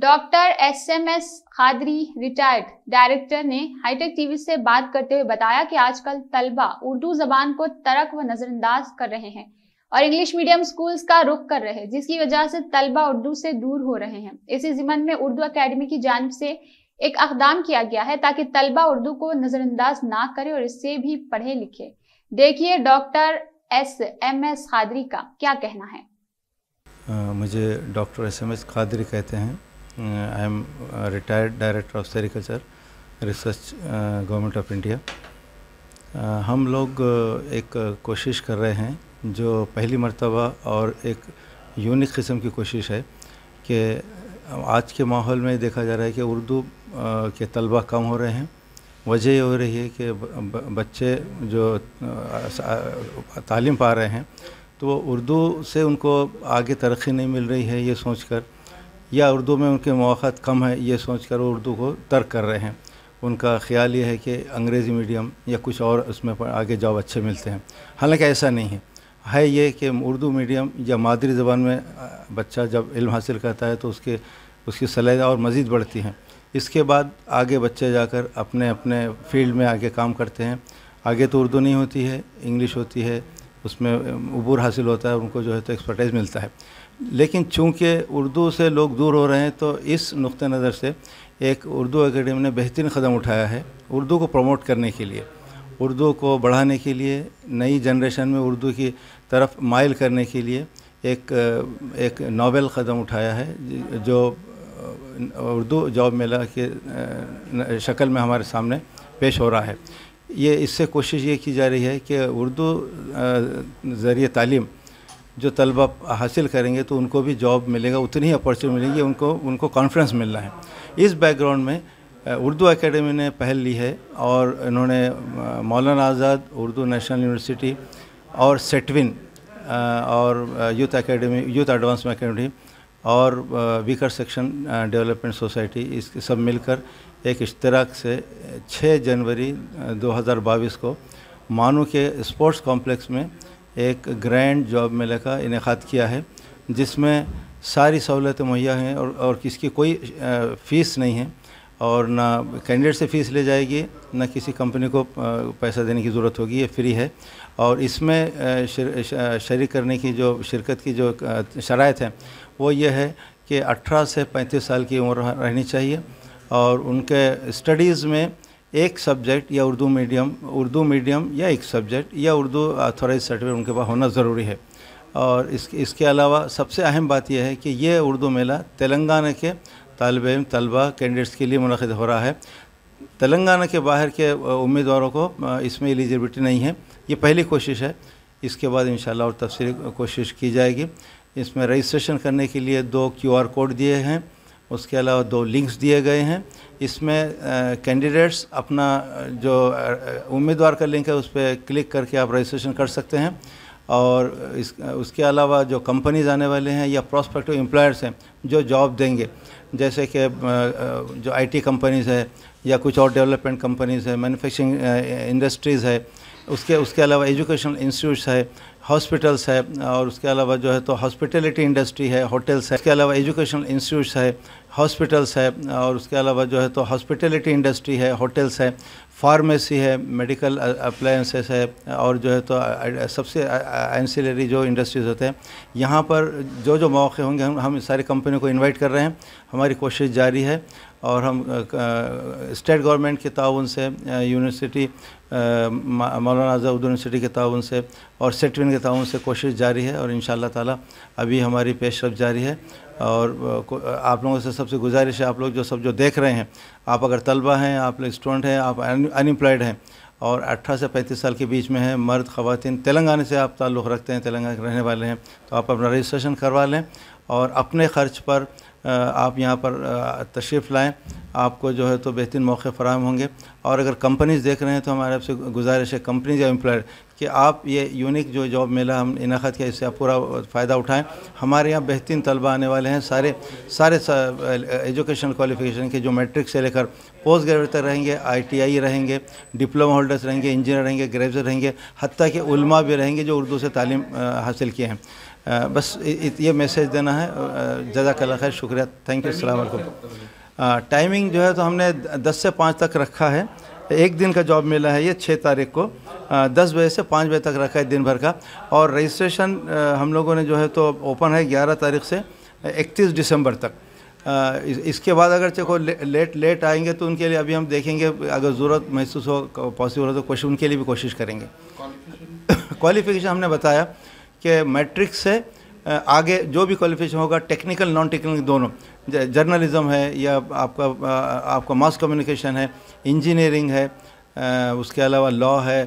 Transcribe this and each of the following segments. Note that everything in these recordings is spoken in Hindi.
doctor S M S Khadri retired director ने हाईटेक टीवी से बात करते हुए बताया कि आजकल तलबा उर्दू जबान को तरक व नजरअंदाज कर रहे हैं और इंग्लिश मीडियम स्कूल्स का रुख कर रहे हैं जिसकी वजह से तलबा उर्दू से दूर हो रहे हैं इसी जिमन में उर्दू अकेडमी की जानब से एक अकदाम किया गया है ताकि तलबा उर्दू को नजरअंदाज ना करे और इससे भी पढ़े लिखे देखिए doctor S M S Khadri का क्या कहना है आ, मुझे doctor S M S Khadri कहते हैं I am retired director of sericulture research government of India हम लोग uh, एक uh, कोशिश कर रहे हैं जो पहली मरतबा और एक यूनिक किस्म की कोशिश है कि आज के माहौल में देखा जा रहा है कि उर्दू uh, के तलबा कम हो रहे हैं वजह ये हो रही है कि बच्चे जो तालीम पा रहे हैं तो उर्दू से उनको आगे तरक्की नहीं मिल रही है ये सोचकर कर या उर्दू में उनके मौक़ात कम है ये सोच कर वो उर्दू को तर्क कर रहे हैं उनका ख्याल ये है कि अंग्रेज़ी मीडियम या कुछ और उसमें आगे जॉब अच्छे मिलते हैं हालांकि ऐसा नहीं है है ये कि उर्दू मीडियम या मादरी ज़बान में बच्चा जब इल्म हासिल करता है तो उसके उसकी सलाह और मज़ीद बढ़ती हैं इसके बाद आगे बच्चे जाकर अपने अपने फील्ड में आगे काम करते हैं आगे तो उर्दू नहीं होती है इंग्लिश होती है उसमें अबूर हासिल होता है उनको जो है तो एक्सपर्टाइज़ मिलता है लेकिन चूँकि उर्दू से लोग दूर हो रहे हैं तो इस नुक़ नज़र से एक उर्दू अकेडमी ने बेहतरीन कदम उठाया है उर्दू को प्रमोट करने के लिए उर्दू को बढ़ाने के लिए नई जनरेशन में उर्दू की तरफ माइल करने के लिए एक एक नावल कदम उठाया है जो उर्दू जॉब मेला के शक्ल में हमारे सामने पेश हो रहा है ये इससे कोशिश ये की जा रही है कि उर्दू ज़रिए तालीम जो तलबा हासिल करेंगे तो उनको भी जॉब मिलेगा उतनी ही अपॉर्चुनिटी मिलेगी उनको उनको कॉन्फ्रेंस मिलना है इस बैकग्राउंड में उर्दू एकेडमी ने पहल ली है और इन्होंने मौलाना आज़ाद उर्दू नेशनल यूनिवर्सिटी और सेटविन और youth academy youth advance academy और वीकर सेक्शन डेवलपमेंट सोसाइटी इस सब मिलकर एक इश्तराक से 6 जनवरी 2022 को मानू के स्पोर्ट्स कॉम्प्लेक्स में एक ग्रैंड जॉब मेले का इनका किया है जिसमें सारी सहूलतें मुहैया हैं और और किसकी कोई फ़ीस नहीं है और ना कैंडिडेट से फ़ीस ले जाएगी ना किसी कंपनी को पैसा देने की ज़रूरत होगी ये फ्री है और इसमें शर, शरीक करने की जो शिरकत की जो शरात है वो ये है कि 18 से 35 साल की उम्र रहनी चाहिए और उनके स्टडीज़ में एक सब्जेक्ट या उर्दू मीडियम उर्दू मीडियम या एक सब्जेक्ट या उर्दू अथोराइज सर्टिफिकेट उनके पास होना ज़रूरी है और इस इसके अलावा सबसे अहम बात यह है कि ये उर्दू मेला तेलंगाना के तलब इम तलबा कैंडिडेट्स के लिए मुनद हो रहा है तेलंगाना के बाहर के उम्मीदवारों को इसमें एलिजिबिलिटी नहीं है ये पहली कोशिश है इसके बाद इन और तफसी कोशिश की जाएगी इसमें रजिस्ट्रेशन करने के लिए दो क्यूआर कोड दिए हैं उसके अलावा दो लिंक्स दिए गए हैं इसमें कैंडिडेट्स अपना जो उम्मीदवार का लिंक है उस पर क्लिक करके आप रजिस्ट्रेशन कर सकते हैं और इस उसके अलावा जो कंपनीज आने वाले हैं या प्रोस्पेक्टिव एम्प्लॉयर्स हैं जो जॉब देंगे जैसे कि जो आईटी कंपनीज़ है या कुछ और डेवलपमेंट कंपनीज़ है मैन्युफैक्चरिंग इंडस्ट्रीज़ है उसके उसके अलावा एजुकेशनल इंस्टीट्यूट्स है हॉस्पिटल्स है और उसके अलावा जो है तो हॉस्पिटलिटी इंडस्ट्री है होटल्स है उसके अलावा एजुकेशनल इंस्टीट्यूट्स है हॉस्पिटल्स है और उसके अलावा जो है तो हॉस्पिटलिटी इंडस्ट्री है होटल्स है फार्मेसी है मेडिकल अप्लायंसेस uh, है और जो है तो uh, uh, सबसे एंसिलरी जो इंडस्ट्रीज़ होते हैं यहाँ पर जो जो मौके होंगे हम हम सारी कंपनी को इनवाइट कर रहे हैं हमारी कोशिश जारी है और हम स्टेट गवर्नमेंट के ताउन से यूनिवर्सिटी मौलाना आज़ाद यूनिवर्सिटी के ताउन से और सेटविन करेंगे से कोशिश जारी है और इन ताला अभी हमारी पेशरफ जारी है और आप लोगों से सबसे गुजारिश है आप लोग जो सब जो देख रहे हैं आप अगर तलबा हैं आप लोग स्टूडेंट हैं आप अनएम्प्लॉयड हैं और 18 से 35 साल के बीच में है मर्द खातन तेलंगाना से आप ताल्लुक़ रखते हैं तेलंगाना के रहने वाले हैं तो आप अपना रजिस्ट्रेशन करवा लें और अपने ख़र्च पर आप यहाँ पर तशरीफ़ लाएँ आपको जो है तो बेहतरीन मौके फ़राहम होंगे और अगर कंपनीज़ देख रहे हैं तो हमारे आपसे गुजारिश है कंपनीज या एम्प्लॉयर कि आप ये यूनिक जो जॉब मेला हम इनाखत किया इससे आप पूरा फ़ायदा उठाएं हमारे यहाँ बेहतरीन तलबा आने वाले हैं सारे सारे एजुकेशन क्वालिफिकेशन के जो मेट्रिक से लेकर पोस्ट ग्रेजुएट तक रहेंगे आईटीआई रहेंगे डिप्लोमा होल्डर्स रहेंगे इंजीनियर रहेंगे ग्रेजुएट रहेंगे हती के उलमा भी रहेंगे जो उर्दू से तालीम हासिल किए हैं बस ये मैसेज देना है जजाकल्ला खैर शुक्रिया थैंक यू सलाम टाइमिंग जो है तो हमने दस से पाँच तक रखा है एक दिन का जॉब मिला है ये छः तारीख को दस बजे से पाँच बजे तक रखा है दिन भर का और रजिस्ट्रेशन हम लोगों ने जो है तो ओपन है ग्यारह तारीख से इकतीस दिसंबर तक इसके बाद अगर चेको ले, लेट लेट आएंगे तो उनके लिए अभी हम देखेंगे अगर ज़रूरत महसूस हो पॉसिबल हो तो कोशिश उनके लिए भी कोशिश करेंगे क्वालिफिकेशन हमने बताया के मैट्रिक्स से आगे जो भी क्वालिफिकेशन होगा टेक्निकल नॉन टेक्निकल दोनों जर्नलिज्म है या आपका आपका मास कम्युनिकेशन है इंजीनियरिंग है उसके अलावा लॉ है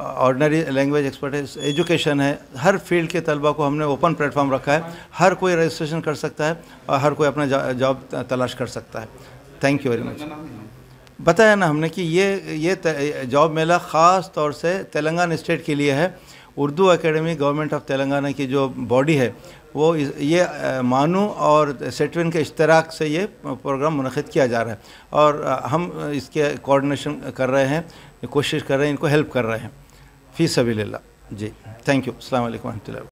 ऑर्डनरी लैंग्वेज एक्सपर्ट है एजुकेशन है हर फील्ड के तलबा को हमने ओपन प्लेटफॉर्म रखा है हर कोई रजिस्ट्रेशन कर सकता है और हर कोई अपना जॉब तलाश कर सकता है थैंक यू वेरी मच बताया ना हमने कि ये ये जॉब मेला ख़ास तौर से तेलंगाना स्टेट के लिए है Urdu academy government of Telangana की जो बॉडी है वो ये मानू और सेटविन के इश्तराक से ये प्रोग्राम मनद किया जा रहा है और हम इसके कोऑर्डिनेशन कर रहे हैं कोशिश कर रहे हैं इनको हेल्प कर रहे हैं फ़ी सभी जी थैंक यू अल्लाम वरहमल